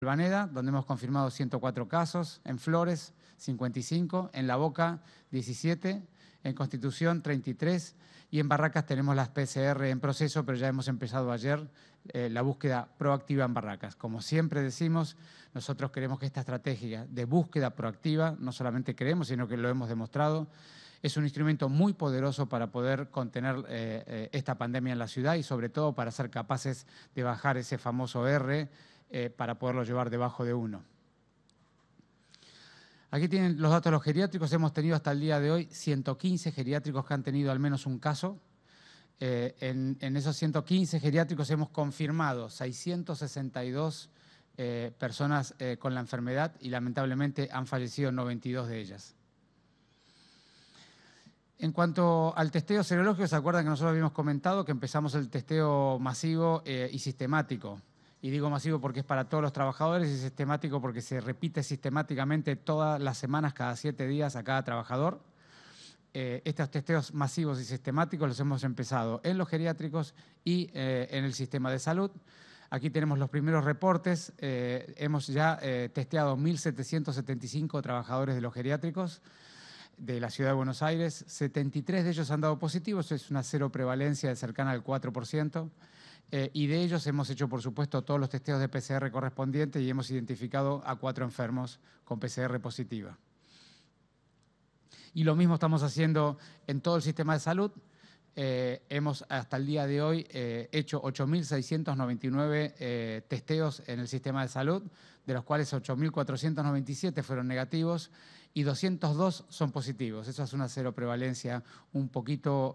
Valvaneda, donde hemos confirmado 104 casos, en Flores 55, en La Boca 17, en Constitución 33 y en Barracas tenemos las PCR en proceso, pero ya hemos empezado ayer eh, la búsqueda proactiva en Barracas. Como siempre decimos, nosotros queremos que esta estrategia de búsqueda proactiva, no solamente creemos, sino que lo hemos demostrado, es un instrumento muy poderoso para poder contener eh, eh, esta pandemia en la ciudad y sobre todo para ser capaces de bajar ese famoso R eh, para poderlo llevar debajo de uno. Aquí tienen los datos de los geriátricos. Hemos tenido hasta el día de hoy 115 geriátricos que han tenido al menos un caso. Eh, en, esos 115 geriátricos hemos confirmado 662 eh, personas con la enfermedad y lamentablemente han fallecido 92 de ellas. En cuanto al testeo serológico, ¿se acuerdan que nosotros habíamos comentado que empezamos el testeo masivo y sistemático? y digo masivo porque es para todos los trabajadores y sistemático porque se repite sistemáticamente todas las semanas, cada siete días a cada trabajador. Eh, estos testeos masivos y sistemáticos los hemos empezado en los geriátricos y eh, en el sistema de salud. Aquí tenemos los primeros reportes. Eh, hemos ya testeado 1.775 trabajadores de los geriátricos de la ciudad de Buenos Aires. 73 de ellos han dado positivos, es una cero prevalencia de cercana al 4%. Eh, y de ellos hemos hecho, por supuesto, todos los testeos de PCR correspondientes y hemos identificado a cuatro enfermos con PCR positiva. Y lo mismo estamos haciendo en todo el sistema de salud. Eh, hemos hasta el día de hoy eh, hecho 8.699 testeos en el sistema de salud, de los cuales 8.497 fueron negativos y 202 son positivos. Eso es una cero prevalencia un poquito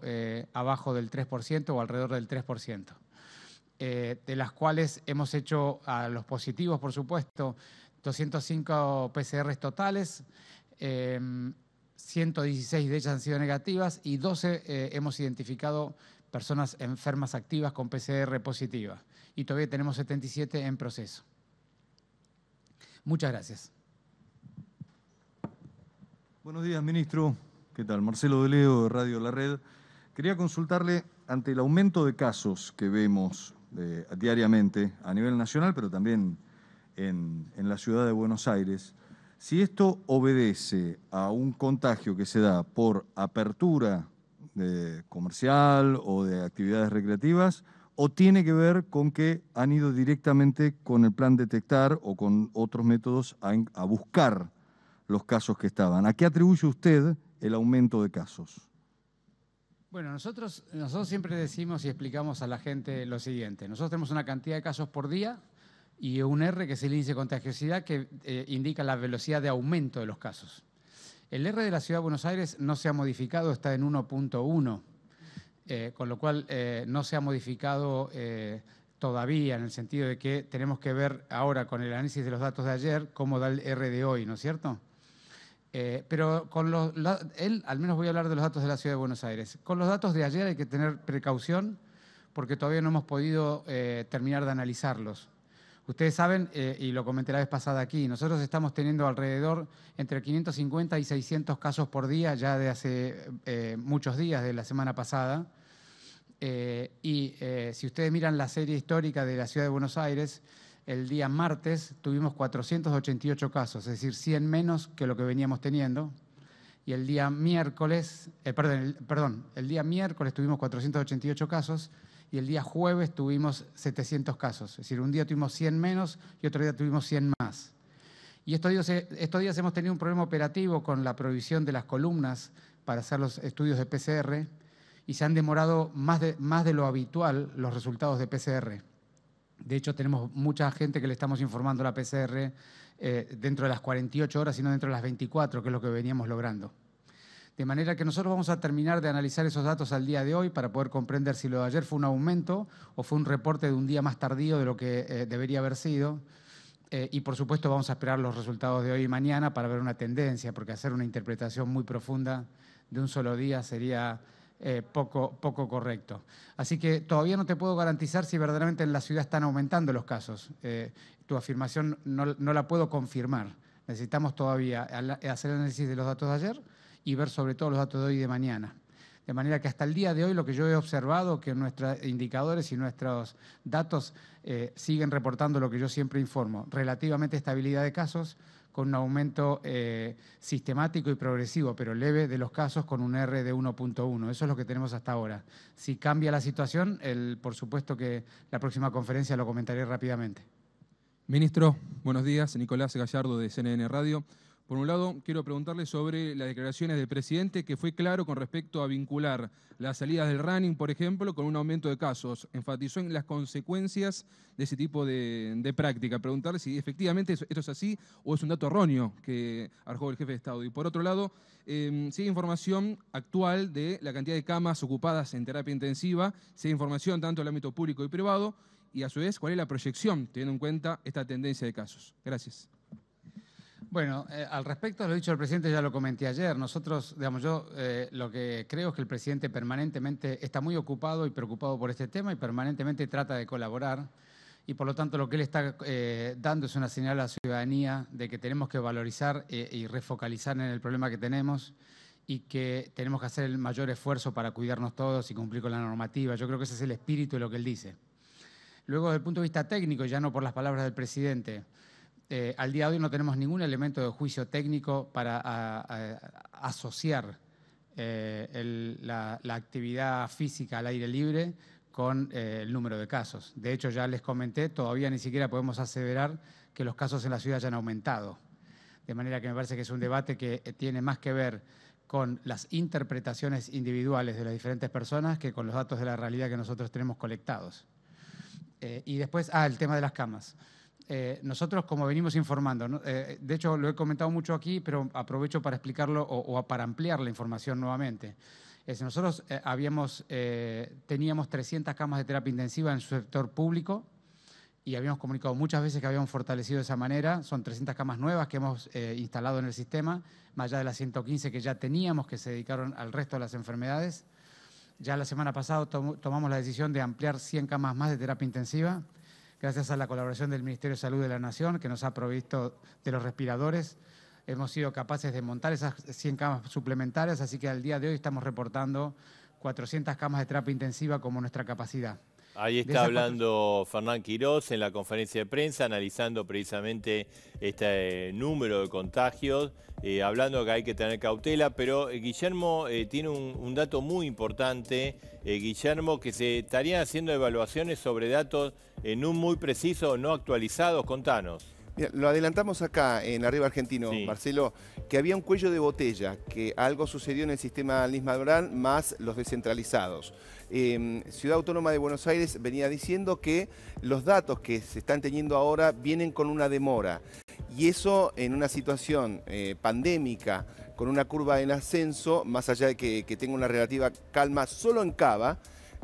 abajo del 3% o alrededor del 3%. Eh, de las cuales hemos hecho a los positivos, por supuesto, 205 PCRs totales, 116 em, de ellas han sido negativas y 12 eh, hemos identificado personas enfermas activas con PCR positiva. Y todavía tenemos 77 en proceso. Muchas gracias. Buenos días, ministro. ¿Qué tal? Marcelo Deleo, de Radio La Red. Quería consultarle, ante el aumento de casos que vemos diariamente a nivel nacional, pero también en, la ciudad de Buenos Aires, si esto obedece a un contagio que se da por apertura de comercial o de actividades recreativas, o tiene que ver con que han ido directamente con el plan detectar o con otros métodos a buscar los casos que estaban. ¿A qué atribuye usted el aumento de casos? Bueno, nosotros, nosotros siempre decimos y explicamos a la gente lo siguiente. Nosotros tenemos una cantidad de casos por día y un R que es el índice de contagiosidad que eh, indica la velocidad de aumento de los casos. El R de la Ciudad de Buenos Aires no se ha modificado, está en 1.1, eh, con lo cual eh, no se ha modificado todavía en el sentido de que tenemos que ver ahora con el análisis de los datos de ayer cómo da el R de hoy, ¿no es cierto? Eh, pero con los, él, al menos voy a hablar de los datos de la ciudad de Buenos Aires. Con los datos de ayer hay que tener precaución porque todavía no hemos podido eh, terminar de analizarlos. Ustedes saben, eh, y lo comenté la vez pasada aquí, nosotros estamos teniendo alrededor entre 550 y 600 casos por día ya de hace muchos días, de la semana pasada. y si ustedes miran la serie histórica de la ciudad de Buenos Aires, el día martes tuvimos 488 casos, es decir, 100 menos que lo que veníamos teniendo. Y el día miércoles, eh, perdón, el, perdón, el día miércoles tuvimos 488 casos y el día jueves tuvimos 700 casos. Es decir, un día tuvimos 100 menos y otro día tuvimos 100 más. Y estos días, estos días hemos tenido un problema operativo con la provisión de las columnas para hacer los estudios de PCR y se han demorado más de, más de lo habitual los resultados de PCR. De hecho, tenemos mucha gente que le estamos informando la PCR eh, dentro de las 48 horas y no dentro de las 24, que es lo que veníamos logrando. De manera que nosotros vamos a terminar de analizar esos datos al día de hoy para poder comprender si lo de ayer fue un aumento o fue un reporte de un día más tardío de lo que eh, debería haber sido. Eh, y por supuesto vamos a esperar los resultados de hoy y mañana para ver una tendencia, porque hacer una interpretación muy profunda de un solo día sería eh, poco, poco correcto. Así que todavía no te puedo garantizar si verdaderamente en la ciudad están aumentando los casos. Eh, tu afirmación no, la puedo confirmar. Necesitamos todavía hacer el análisis de los datos de ayer y ver sobre todo los datos de hoy y de mañana. De manera que hasta el día de hoy lo que yo he observado, que nuestros indicadores y nuestros datos eh, siguen reportando lo que yo siempre informo, relativamente estabilidad de casos, con un aumento eh, sistemático y progresivo, pero leve, de los casos con un R de 1.1. Eso es lo que tenemos hasta ahora. Si cambia la situación, por supuesto que la próxima conferencia lo comentaré rápidamente. Ministro, buenos días. Nicolás Gallardo de CNN Radio. Por un lado, quiero preguntarle sobre las declaraciones del presidente, que fue claro con respecto a vincular las salidas del running, por ejemplo, con un aumento de casos. Enfatizó en las consecuencias de ese tipo de, práctica. Preguntarle si efectivamente esto es así o es un dato erróneo que arrojó el jefe de Estado. Y por otro lado, em, si hay información actual de la cantidad de camas ocupadas en terapia intensiva, hay información tanto del ámbito público y privado, y a su vez, cuál es la proyección, teniendo en cuenta esta tendencia de casos. Gracias. Bueno, eh, al respecto, lo dicho el presidente, ya lo comenté ayer. Nosotros, digamos, yo eh, lo que creo es que el presidente permanentemente está muy ocupado y preocupado por este tema y permanentemente trata de colaborar. Y por lo tanto, lo que él está eh, dando es una señal a la ciudadanía de que tenemos que valorizar y refocalizar en el problema que tenemos y que tenemos que hacer el mayor esfuerzo para cuidarnos todos y cumplir con la normativa. Yo creo que ese es el espíritu de lo que él dice. Luego, desde el punto de vista técnico, ya no por las palabras del presidente, eh, al día de hoy no tenemos ningún elemento de juicio técnico para asociar eh, la, actividad física al aire libre con eh, el número de casos. De hecho, ya les comenté, todavía ni siquiera podemos aseverar que los casos en la ciudad hayan aumentado. De manera que me parece que es un debate que tiene más que ver con las interpretaciones individuales de las diferentes personas que con los datos de la realidad que nosotros tenemos colectados. y después, ah, el tema de las camas. Eh, nosotros como venimos informando, eh, de hecho lo he comentado mucho aquí, pero aprovecho para explicarlo o, para ampliar la información nuevamente. Es, nosotros eh, habíamos, teníamos 300 camas de terapia intensiva en su sector público y habíamos comunicado muchas veces que habíamos fortalecido de esa manera. Son 300 camas nuevas que hemos instalado en el sistema, más allá de las 115 que ya teníamos que se dedicaron al resto de las enfermedades. Ya la semana pasada tomamos la decisión de ampliar 100 camas más de terapia intensiva Gracias a la colaboración del Ministerio de Salud de la Nación, que nos ha provisto de los respiradores, hemos sido capaces de montar esas 100 camas suplementarias, así que al día de hoy estamos reportando 400 camas de terapia intensiva como nuestra capacidad. Ahí está hablando Fernán Quirós en la conferencia de prensa, analizando precisamente este eh, número de contagios, eh, hablando que hay que tener cautela, pero eh, Guillermo tiene un, un, dato muy importante, Guillermo, que se estarían haciendo evaluaciones sobre datos en un muy preciso, no actualizados, contanos lo adelantamos acá en Arriba Argentino, Marcelo, que había un cuello de botella, que algo sucedió en el sistema Lismadrán más los descentralizados. Em, Ciudad Autónoma de Buenos Aires venía diciendo que los datos que se están teniendo ahora vienen con una demora. Y eso en una situación eh, pandémica, con una curva en ascenso, más allá de que, que tenga una relativa calma solo en Cava,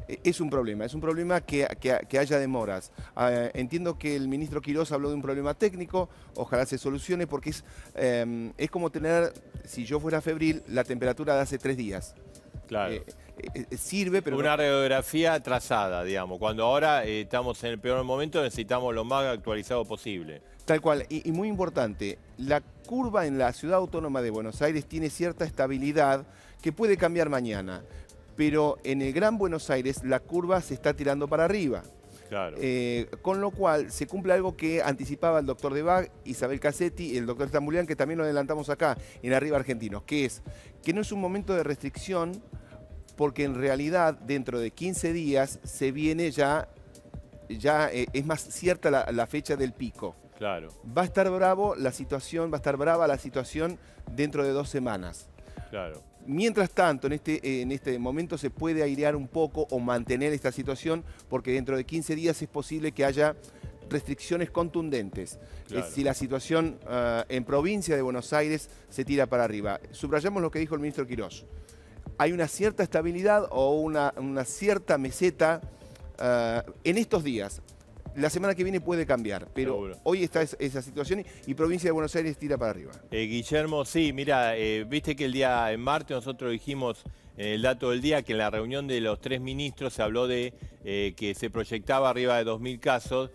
es un problema, es un problema que, haya demoras. Ah, entiendo que el ministro Quirós habló de un problema técnico, ojalá se solucione porque em, es, como tener, si yo fuera febril, la temperatura de hace tres días. Claro. Eh, eh, eh, sirve, pero... Una radiografía trazada, digamos, cuando ahora estamos en el peor momento necesitamos lo más actualizado posible. Tal cual, y muy importante, la curva en la ciudad autónoma de Buenos Aires tiene cierta estabilidad que puede cambiar mañana pero en el Gran Buenos Aires la curva se está tirando para arriba. Claro. Eh, con lo cual se cumple algo que anticipaba el doctor Debag, Isabel Cassetti y el doctor Estambulian, que también lo adelantamos acá en Arriba Argentinos, que es que no es un momento de restricción porque en realidad dentro de 15 días se viene ya, ya eh, es más cierta la, la fecha del pico. Claro. Va a estar bravo la situación, va a estar brava la situación dentro de dos semanas. Claro. Mientras tanto, en este, en este momento se puede airear un poco o mantener esta situación porque dentro de 15 días es posible que haya restricciones contundentes. Eh, si la situación ah, en provincia de Buenos Aires se tira para arriba. Subrayamos lo que dijo el ministro Quirós. Hay una cierta estabilidad o una, cierta meseta ah, en estos días la semana que viene puede cambiar, pero hoy está esa situación y, Provincia de Buenos Aires tira para arriba. Eh, Guillermo, sí, mira, eh, viste que el día en martes nosotros dijimos en eh, el dato del día que en la reunión de los tres ministros se habló de que se proyectaba arriba de 2.000 casos.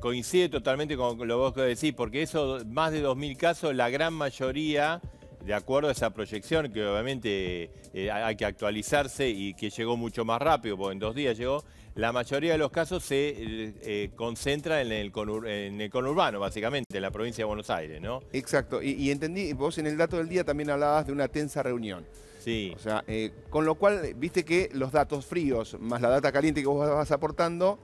coincide totalmente con lo que vos decís, porque eso, más de 2.000 casos, la gran mayoría de acuerdo a esa proyección que obviamente eh, hay que actualizarse y que llegó mucho más rápido, porque en dos días llegó, la mayoría de los casos se eh, eh, concentra en el, conurbano, básicamente, en la provincia de Buenos Aires, ¿no? Exacto, y, entendí, vos en el dato del día también hablabas de una tensa reunión. Sí. O sea, con lo cual, viste que los datos fríos más la data caliente que vos vas aportando...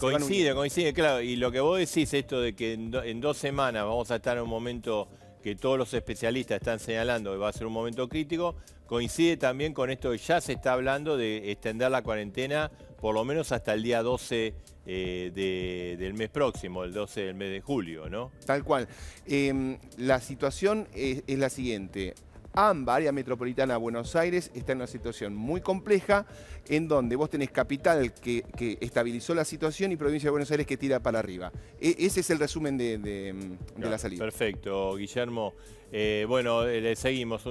coincide, coincide, claro. Y lo que vos decís, esto de que en dos semanas vamos a estar en un momento que todos los especialistas están señalando que va a ser un momento crítico, coincide también con esto que ya se está hablando de extender la cuarentena por lo menos hasta el día 12 eh, del mes próximo, el 12 del mes de julio, ¿no? Tal cual. Em, la situación es la siguiente. AMBA, área metropolitana de Buenos Aires, está en una situación muy compleja en donde vos tenés capital que, estabilizó la situación y provincia de Buenos Aires que tira para arriba. E, ese es el resumen de, la salida. Perfecto, Guillermo. Eh, bueno, eh, le seguimos